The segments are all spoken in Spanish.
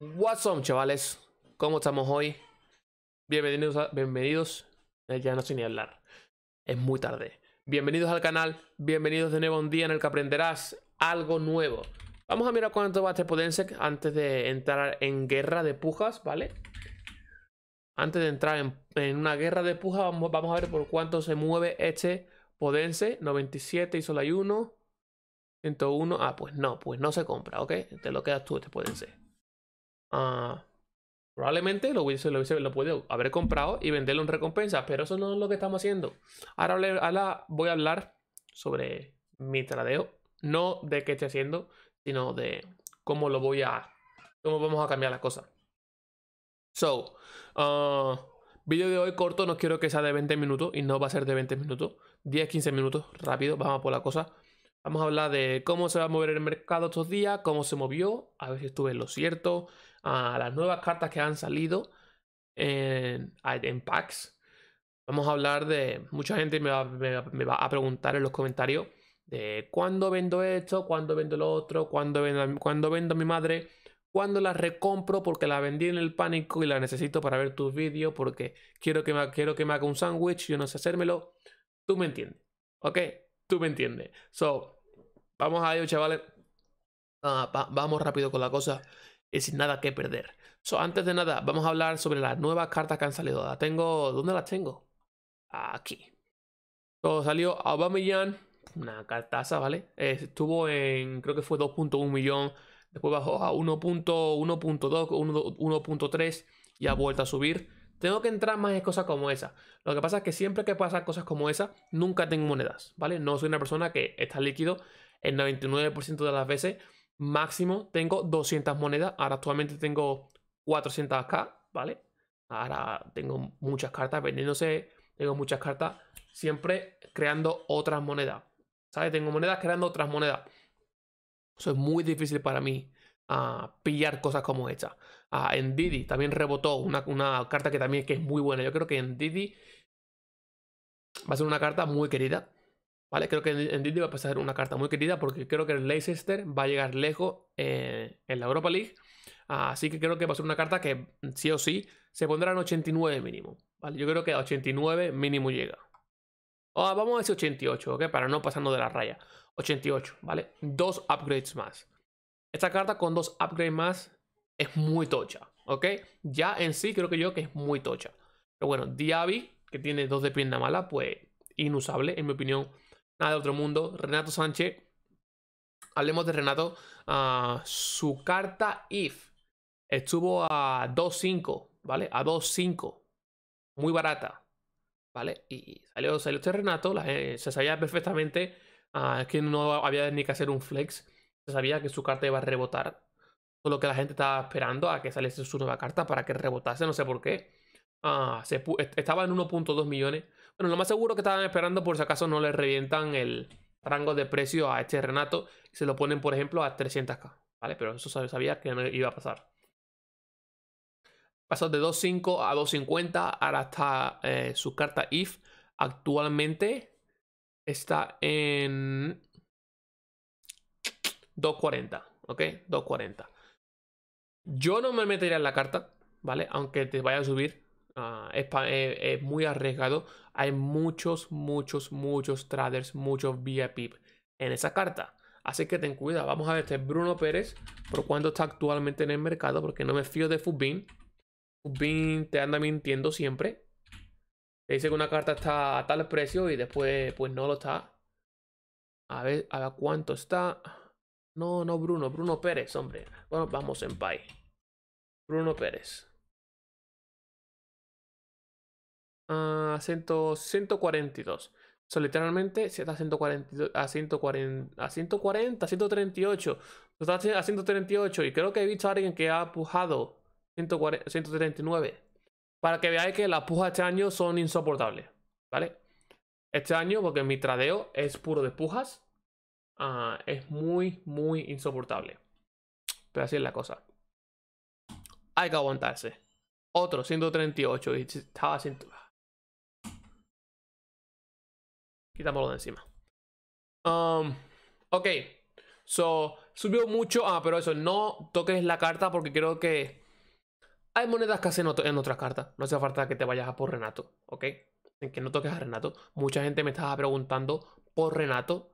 What's up, chavales? ¿Cómo estamos hoy? Bienvenidos, a, bienvenidos. Eh, ya no sé ni hablar. Es muy tarde. Bienvenidos al canal. Bienvenidos de nuevo a un día en el que aprenderás algo nuevo. Vamos a mirar cuánto va este Podense antes de entrar en guerra de pujas, ¿vale? Antes de entrar en, una guerra de pujas, vamos, a ver por cuánto se mueve este Podense. 97 y solo hay uno. 101. Ah, pues no, pues no se compra, ¿ok? Te lo quedas tú este Podense. Ah, probablemente lo, hubiese, lo, lo puede haber comprado y venderlo en recompensa, pero eso no es lo que estamos haciendo. Ahora, voy a hablar sobre mi tradeo, no de qué estoy haciendo, sino de cómo lo voy a, cómo vamos a cambiar las cosas. So, ah, Video de hoy corto, no quiero que sea de 20 minutos y no va a ser de 20 minutos. 10, 15 minutos, rápido, vamos por la cosa. Vamos a hablar de cómo se va a mover el mercado estos días, cómo se movió, a ver si estuve en lo cierto, a las nuevas cartas que han salido en, packs. Vamos a hablar de. Mucha gente me va, a preguntar en los comentarios de cuándo vendo esto, cuándo vendo lo otro, cuándo vendo, vendo a mi madre, cuándo la recompro porque la vendí en el pánico y la necesito para ver tus vídeos porque quiero que me, quiero que me haga un sándwich, yo no sé hacérmelo. Tú me entiendes, ¿ok? Tú me entiendes. So, vamos a ello, chavales. Ah, vamos rápido con la cosa es sin nada que perder. So, antes de nada, vamos a hablar sobre las nuevas cartas que han salido. tengo, ¿dónde las tengo? Aquí. Todo salió Aubameyang, una cartaza, ¿vale? Estuvo en, creo que fue 2.1 millón, después bajó a 1.1.2, 1.3 y ha vuelto a subir. Tengo que entrar más en cosas como esa. Lo que pasa es que siempre que pasa cosas como esa, nunca tengo monedas, ¿vale? No soy una persona que está líquido el 99% de las veces máximo tengo 200 monedas. Ahora actualmente tengo 400 acá, ¿vale? Ahora tengo muchas cartas vendiéndose, tengo muchas cartas siempre creando otras monedas. ¿Sabes? Tengo monedas creando otras monedas. Eso es muy difícil para mí ah, pillar cosas como esta ah, en Didi también rebotó una, una, carta que también que es muy buena. Yo creo que en Didi va a ser una carta muy querida. Creo que en Diddy va a pasar una carta muy querida porque creo que el Leicester va a llegar lejos eh, en la Europa League. Así que creo que va a ser una carta que mm, sí o sí se pondrá en 89 mínimo. Yo creo que a 89 mínimo llega. vamos a decir 88, ¿ok? Para no pasarnos de la raya. 88, ¿vale? Dos upgrades más. Esta carta con dos upgrades más es muy tocha, ¿ok? Ya en sí creo que yo que es muy tocha. Pero bueno, Diaby, que tiene dos de pierna mala, pues inusable, en mi opinión Nada de otro mundo. Renato Sánchez. Hablemos de Renato. Ah, su carta IF estuvo a 2.5, ¿vale? A 2.5. Muy barata, ¿vale? Y salió, salió este Renato. se sabía perfectamente ah, Es que no había ni que hacer un flex. Se sabía que su carta iba a rebotar. Solo que la gente estaba esperando a que saliese su nueva carta para que rebotase, no sé por qué. Ah, se estaba en 1.2 millones bueno, lo más seguro que estaban esperando por si acaso no le revientan el rango de precio a este Renato y se lo ponen, por ejemplo, a 300k, ¿vale? Pero eso sabía que no iba a pasar. Pasó de 2.5 a 2.50, ahora está eh, su carta IF. Actualmente está en 2.40, ¿ok? 2.40. Yo no me metería en la carta, ¿vale? Aunque te vaya a subir, Ah, eh, es, muy arriesgado. Hay muchos, muchos, muchos traders, muchos pip en esa carta. Así que ten cuidado. Vamos a ver este Bruno Pérez. Por cuánto está actualmente en el mercado. Porque no me fío de Fubin. Fubin te anda mintiendo siempre. Te dice que una carta está a tal precio y después pues no lo está. A ver, a cuánto está. No, no, Bruno. Bruno Pérez, hombre. Bueno, vamos en pie. Bruno Pérez. a 142. literalmente, si a 140, a 140, 138, a 138 y creo que he visto a alguien que ha pujado 140, 139. Para que veáis que las pujas este año son insoportables, ¿vale? Este año, porque mi tradeo es puro de pujas, ah, es muy, muy insoportable. Pero así es la cosa. Hay que aguantarse. Otro, 138 y estaba... Quitámoslo de encima. Um, ok. So, subió mucho. Ah, pero eso, no toques la carta porque creo que hay monedas que hacen en otras cartas. No hace falta que te vayas a por Renato, ¿ok? En que no toques a Renato. Mucha gente me estaba preguntando por Renato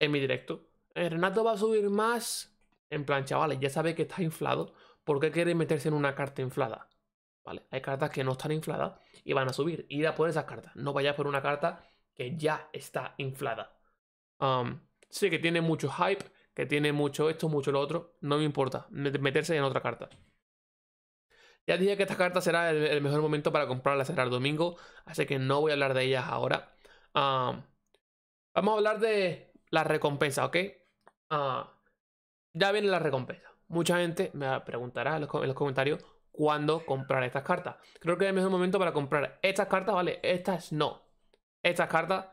en mi directo. Eh, Renato va a subir más. En plan, chavales, ya sabe que está inflado. ¿Por qué quiere meterse en una carta inflada? ¿Vale? Hay cartas que no están infladas y van a subir. Ir por esas cartas. No vayas por una carta que ya está inflada. Um, sí, que tiene mucho hype, que tiene mucho esto, mucho lo otro. No me importa meterse en otra carta. Ya dije que esta carta será el, mejor momento para comprarla, será el domingo, así que no voy a hablar de ellas ahora. Um, vamos a hablar de la recompensa ¿ok? Ah, ya viene la recompensa. Mucha gente me preguntará en los, en los comentarios cuándo comprar estas cartas. Creo que es el mejor momento para comprar estas cartas, ¿vale? Estas no. Esta carta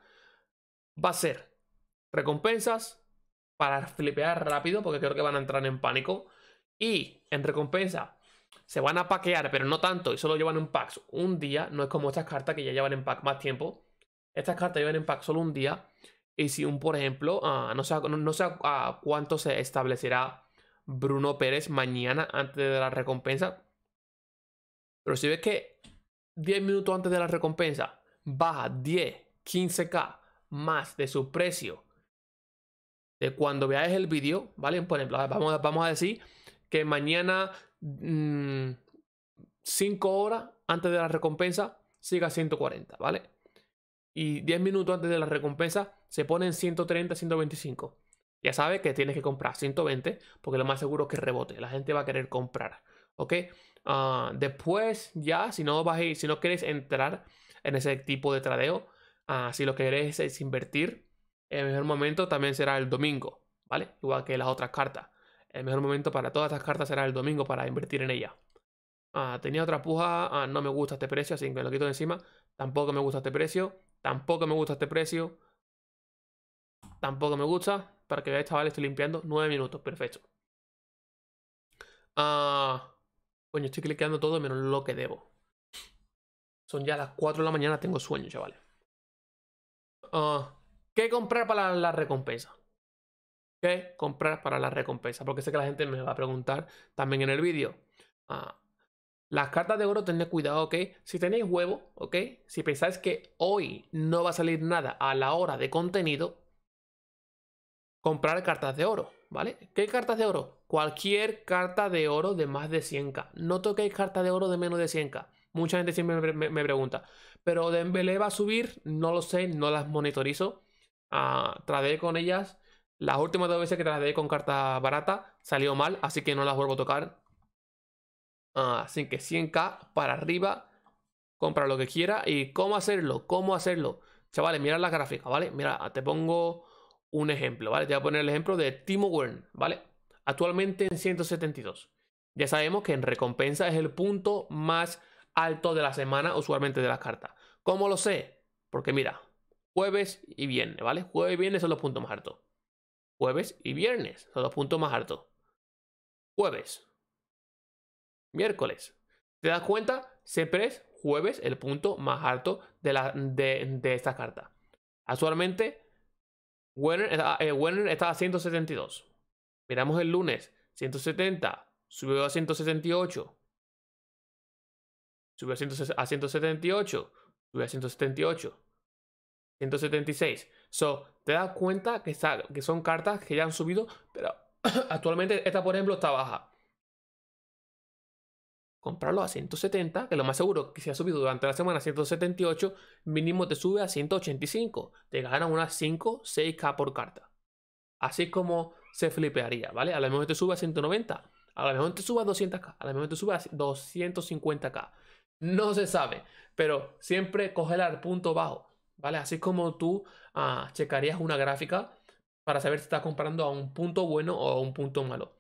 va a ser recompensas para flipear rápido, porque creo que van a entrar en pánico. Y en recompensa se van a paquear, pero no tanto, y solo llevan un packs un día. No es como estas cartas que ya llevan en pack más tiempo. Estas cartas llevan en pack solo un día. Y si un, por ejemplo, ah, no sé, no sé a cuánto se establecerá Bruno Pérez mañana antes de la recompensa. Pero si ves que 10 minutos antes de la recompensa baja 10, 15K más de su precio de cuando veáis el vídeo, ¿vale? Por ejemplo, vamos, a, vamos a decir que mañana 5 mm, horas antes de la recompensa siga 140, ¿vale? Y 10 minutos antes de la recompensa se ponen 130, 125. Ya sabes que tienes que comprar 120 porque lo más seguro es que rebote. La gente va a querer comprar, ¿ok? Ah, después ya, si no, vas si no quieres entrar en ese tipo de tradeo. así ah, si lo que es invertir, el mejor momento también será el domingo, ¿vale? Igual que las otras cartas. El mejor momento para todas estas cartas será el domingo para invertir en ellas. Ah, tenía otra puja, ah, no me gusta este precio, así que lo quito de encima. Tampoco me gusta este precio, tampoco me gusta este precio. Tampoco me gusta. Para que veáis, chavales, estoy limpiando 9 minutos, perfecto. Ah, coño, estoy cliqueando todo menos lo que debo. Son ya las 4 de la mañana, tengo sueño, chavales. Ah, ¿Qué comprar para la recompensa? ¿Qué comprar para la recompensa? Porque sé que la gente me va a preguntar también en el vídeo. Ah, las cartas de oro, tened cuidado, ¿ok? Si tenéis huevo, ¿ok? Si pensáis que hoy no va a salir nada a la hora de contenido, comprar cartas de oro, ¿vale? ¿Qué cartas de oro? Cualquier carta de oro de más de 100k. No toquéis cartas de oro de menos de 100k. Mucha gente siempre me, pregunta, pero Dembélé va a subir, no lo sé, no las monitorizo. Uh, ah, traté con ellas. Las últimas dos veces que traté con carta barata salió mal, así que no las vuelvo a tocar. Ah, así que 100k para arriba, compra lo que quiera y cómo hacerlo, cómo hacerlo. Chavales, mira la gráfica, ¿vale? Mira, te pongo un ejemplo, ¿vale? Te voy a poner el ejemplo de Timo Wern, ¿vale? Actualmente en 172. Ya sabemos que en recompensa es el punto más alto de la semana, usualmente de las cartas. ¿Cómo lo sé? Porque mira, jueves y viernes, ¿vale? Jueves y viernes son los puntos más altos. Jueves y viernes son los puntos más altos. Jueves. Miércoles. ¿Te das cuenta? Siempre es jueves el punto más alto de, la, de, de esta carta. Actualmente, Werner está, eh, está a 172. Miramos el lunes, 170, subió a 168 sube a 178, sube a 178, 176. So, te das cuenta que, está, que son cartas que ya han subido, pero actualmente esta, por ejemplo, está baja. Comprarlo a 170, que lo más seguro que si ha subido durante la semana a 178, mínimo te sube a 185. Te ganan unas 5, 6K por carta. Así como se flipearía, ¿vale? A lo mejor te sube a 190, a lo mejor te sube a 200K, a lo mejor te sube a 250K. No se sabe, pero siempre coger al punto bajo, ¿vale? Así como tú ah, checarías una gráfica para saber si estás comprando a un punto bueno o a un punto malo.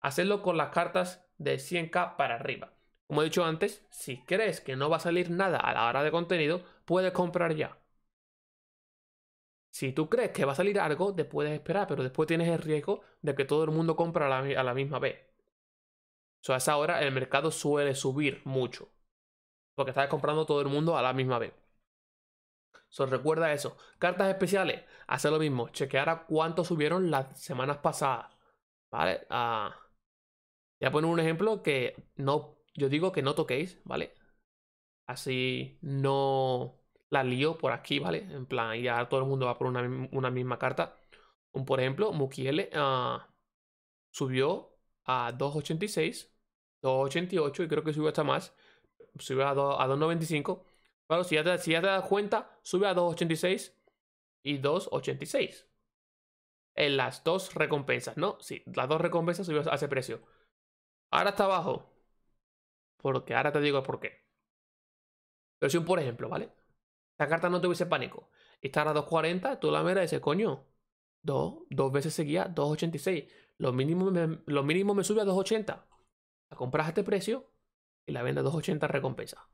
Hacerlo con las cartas de 100k para arriba. Como he dicho antes, si crees que no va a salir nada a la hora de contenido, puedes comprar ya. Si tú crees que va a salir algo, te puedes esperar, pero después tienes el riesgo de que todo el mundo compre a la, misma vez. O a esa hora el mercado suele subir mucho. Porque estás comprando todo el mundo a la misma vez. So, recuerda eso. Cartas especiales, hacer lo mismo. Chequear a cuánto subieron las semanas pasadas. ¿Vale? Ah, ya pongo poner un ejemplo que no. Yo digo que no toquéis, ¿vale? Así no la lío por aquí, ¿vale? En plan, ya todo el mundo va por una, una misma carta. Un, por ejemplo, Mukiele ah, subió a 2.86, 2.88 y creo que subió hasta más sube a, a 2.95. Pero si ya, te, si ya das cuenta, sube a 2.86 y 2.86. En las dos recompensas, ¿no? Sí, las dos recompensas subió a ese precio. Ahora está abajo. Porque ahora te digo por qué. Pero si un por ejemplo, ¿vale? Esta carta no te hubiese pánico. Y está a 2.40, tú la mera y coño, dos, dos veces seguía 2.86. Lo mínimo, lo mínimo me sube a 2.80. La compras a este precio y la venda 280 recompensa.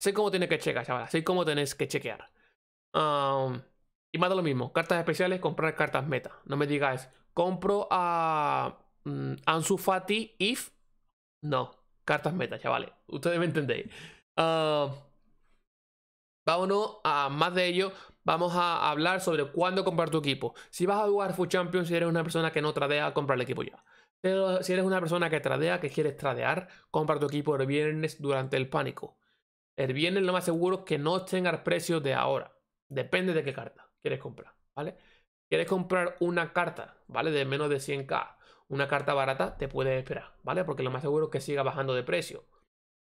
Sé cómo tienes que checar, chaval. Sé cómo tenés que chequear. y más de lo mismo. Cartas especiales, comprar cartas meta. No me digáis, compro a Anzufati mm, Ansu Fati if. No. Cartas meta, chavales. Ustedes me entendéis. vámonos a más de ello. Vamos a hablar sobre cuándo comprar tu equipo. Si vas a jugar fu Champions, si eres una persona que no tradea, comprar el equipo ya si eres una persona que tradea, que quieres tradear, compra tu equipo el viernes durante el pánico. El viernes lo más seguro es que no tenga el precio de ahora. Depende de qué carta quieres comprar, ¿vale? Quieres comprar una carta, ¿vale? De menos de 100k. Una carta barata te puede esperar, ¿vale? Porque lo más seguro es que siga bajando de precio.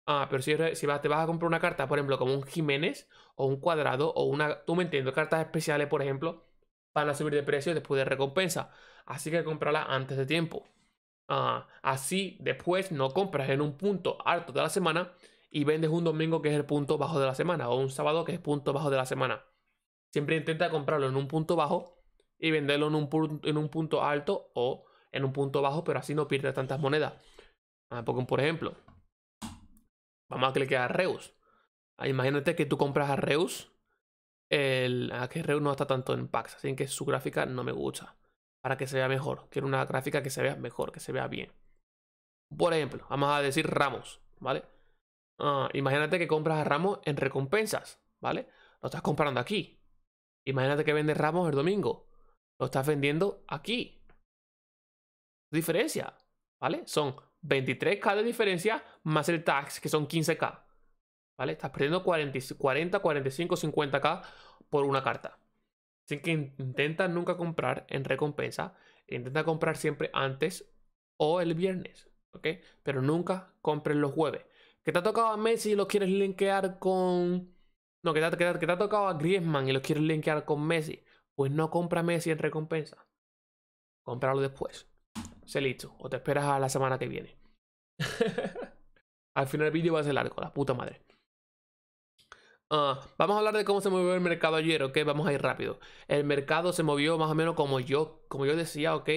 Ah, pero si, te vas a comprar una carta, por ejemplo, como un Jiménez o un cuadrado o una... Tú me entiendes, cartas especiales, por ejemplo, van a subir de precio después de recompensa. Así que comprarla antes de tiempo así después no compras en un punto alto de la semana y vendes un domingo que es el punto bajo de la semana o un sábado que es el punto bajo de la semana. Siempre intenta comprarlo en un punto bajo y venderlo en un, en un punto alto o en un punto bajo, pero así no pierdes tantas monedas. Ah, porque, por ejemplo, vamos a clicar a Reus. Ah, imagínate que tú compras a Reus. El, ah, que Reus no está tanto en packs, así que su gráfica no me gusta para que se vea mejor. Quiero una gráfica que se vea mejor, que se vea bien. Por ejemplo, vamos a decir Ramos, ¿vale? Ah, imagínate que compras a Ramos en recompensas, ¿vale? Lo estás comprando aquí. Imagínate que vendes Ramos el domingo. Lo estás vendiendo aquí. Diferencia, ¿vale? Son 23k de diferencia más el tax, que son 15k. ¿Vale? Estás perdiendo 40 45, 50k por una carta. Así que intenta nunca comprar en recompensa. Intenta comprar siempre antes o el viernes. ¿Ok? Pero nunca compren los jueves. Que te ha tocado a Messi y lo quieres linkear con. No, que te, ha tocado a Griezmann y lo quieres linkear con Messi. Pues no compra Messi en recompensa. Compralo después. Se listo. O te esperas a la semana que viene. Al final el vídeo va a ser largo, la puta madre. Ah, vamos a hablar de cómo se movió el mercado ayer, ¿ok? Vamos a ir rápido. El mercado se movió más o menos como yo, como yo decía, ¿ok?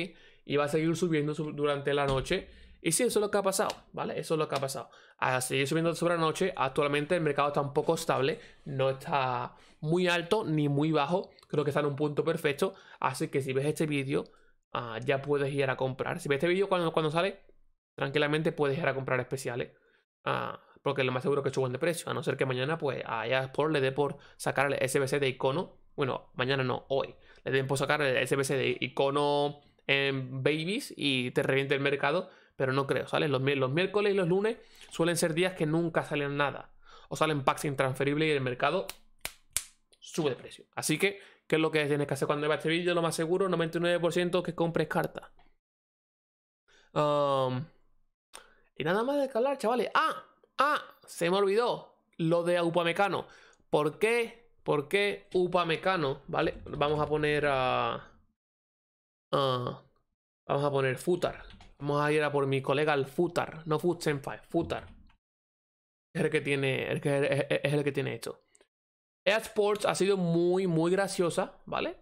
Y va a seguir subiendo durante la noche. Y sí, eso es lo que ha pasado, ¿vale? Eso es lo que ha pasado. A seguir subiendo sobre la noche. Actualmente el mercado está un poco estable. No está muy alto ni muy bajo. Creo que está en un punto perfecto. Así que si ves este vídeo, ah, ya puedes ir a comprar. Si ves este vídeo cuando, cuando sale, tranquilamente puedes ir a comprar especiales. Ah, porque lo más seguro que suban de precio, a no ser que mañana pues a EA le dé por sacar el SBC de icono, bueno, mañana no, hoy, le den por sacar el SBC de icono en babies y te reviente el mercado, pero no creo, ¿sale? Los, los miércoles y los lunes suelen ser días que nunca salen nada, o salen packs intransferibles y el mercado sube de precio. Así que, ¿qué es lo que tienes que hacer cuando a este vídeo? Lo más seguro, 99% que compres carta. Um, y nada más de que hablar, chavales. ¡Ah! Ah, se me olvidó lo de Upamecano. ¿Por qué? ¿Por qué Upamecano? ¿Vale? Vamos a poner a... vamos a poner Futar. Vamos a ir a por mi colega el Futar. No Fut Futar. Es el que tiene, el que, es, el que tiene esto. Esports ha sido muy, muy graciosa, ¿vale?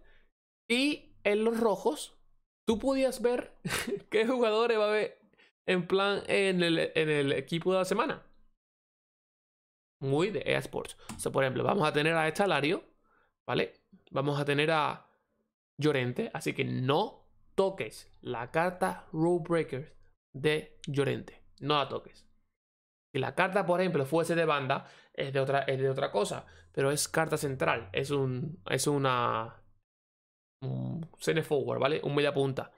Y en los rojos, tú podías ver qué jugadores va a haber en plan en el, en el equipo de la semana muy de esports. O sea, por ejemplo, vamos a tener a Estalario, ¿vale? Vamos a tener a Llorente, así que no toques la carta Rule Breaker de Llorente. No la toques. Si la carta, por ejemplo, fuese de banda, es de otra, es de otra cosa. Pero es carta central. Es un. Es una. Un forward, ¿vale? Un media punta.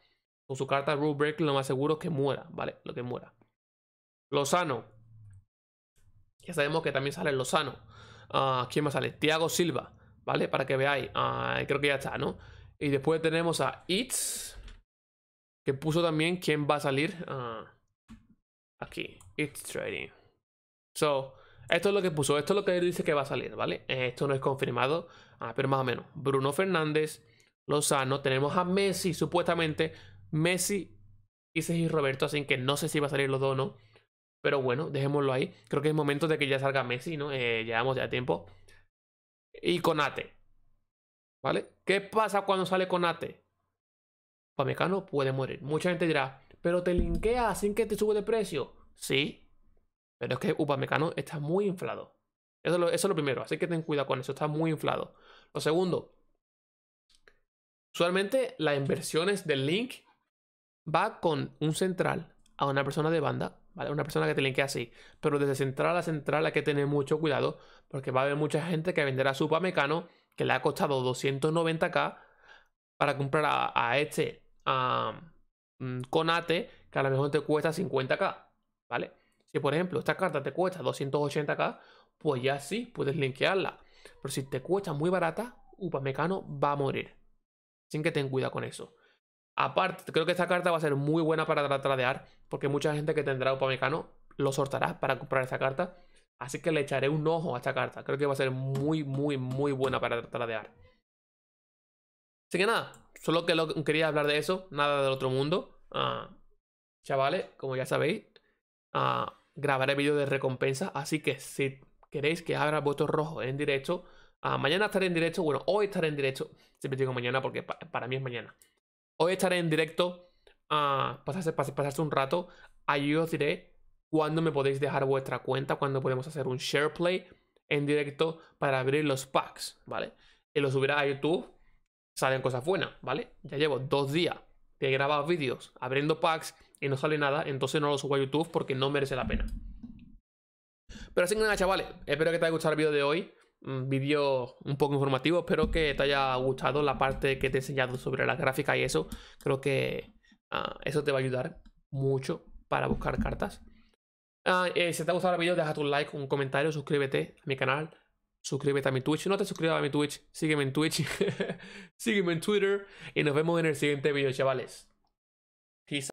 Con su carta Rule Breaker, lo más seguro es que muera, ¿vale? Lo que muera. Lozano, ya sabemos que también sale Lozano. Ah, ¿Quién más sale? Tiago Silva, ¿vale? Para que veáis. Ah, creo que ya está, ¿no? Y después tenemos a Itz, que puso también quién va a salir ah, aquí. It's Trading. So, esto es lo que puso, esto es lo que dice que va a salir, ¿vale? Esto no es confirmado, pero más o menos. Bruno Fernández, Lozano, tenemos a Messi, supuestamente. Messi y Sergio Roberto, así que no sé si va a salir los dos o no. Pero bueno, dejémoslo ahí. Creo que es momento de que ya salga Messi, ¿no? llevamos eh, ya tiempo. Y Conate. ¿Vale? ¿Qué pasa cuando sale Conate? Upamecano puede morir. Mucha gente dirá, pero te linkea sin que te sube de precio. Sí, pero es que Upamecano está muy inflado. Eso es, lo, primero, así que ten cuidado con eso, está muy inflado. Lo segundo, usualmente las inversiones del link va con un central a una persona de banda una persona que te linkea así. Pero desde central a central hay que tener mucho cuidado porque va a haber mucha gente que venderá su Mecano que le ha costado 290k para comprar a, este a, Conate mm, que a lo mejor te cuesta 50k, ¿vale? Si por ejemplo esta carta te cuesta 280k, pues ya sí, puedes linkearla. Pero si te cuesta muy barata, Upamecano va a morir. Sin que ten cuidado con eso. Aparte, creo que esta carta va a ser muy buena para tratar de tradear, porque mucha gente que tendrá Opamecano lo sortará para comprar esta carta. Así que le echaré un ojo a esta carta. Creo que va a ser muy, muy, muy buena para tratar de tradear. Así que nada, solo que quería hablar de eso, nada del otro mundo. Ah, chavales, como ya sabéis, ah, grabaré vídeo de recompensa, así que si queréis que abra vuestro rojo en directo, ah, mañana estaré en directo, bueno, hoy estaré en directo, siempre digo mañana porque para mí es mañana. Hoy estaré en directo a ah, pues pasarse, un rato. ahí os diré cuándo me podéis dejar vuestra cuenta, cuándo podemos hacer un share play en directo para abrir los packs, ¿vale? Y lo subirá a YouTube, salen cosas buenas, ¿vale? Ya llevo dos días de he grabado vídeos abriendo packs y no sale nada, entonces no lo subo a YouTube porque no merece la pena. Pero así que nada, chavales, espero que te haya gustado el vídeo de hoy vídeo un poco informativo. Espero que te haya gustado la parte que te he enseñado sobre la gráfica y eso. Creo que ah, eso te va a ayudar mucho para buscar cartas. Ah, eh, si te ha gustado el vídeo, deja tu like, un comentario, suscríbete a mi canal, suscríbete a mi Twitch. No te suscribas a mi Twitch, sígueme en Twitch, sígueme en Twitter y nos vemos en el siguiente vídeo, chavales. Peace.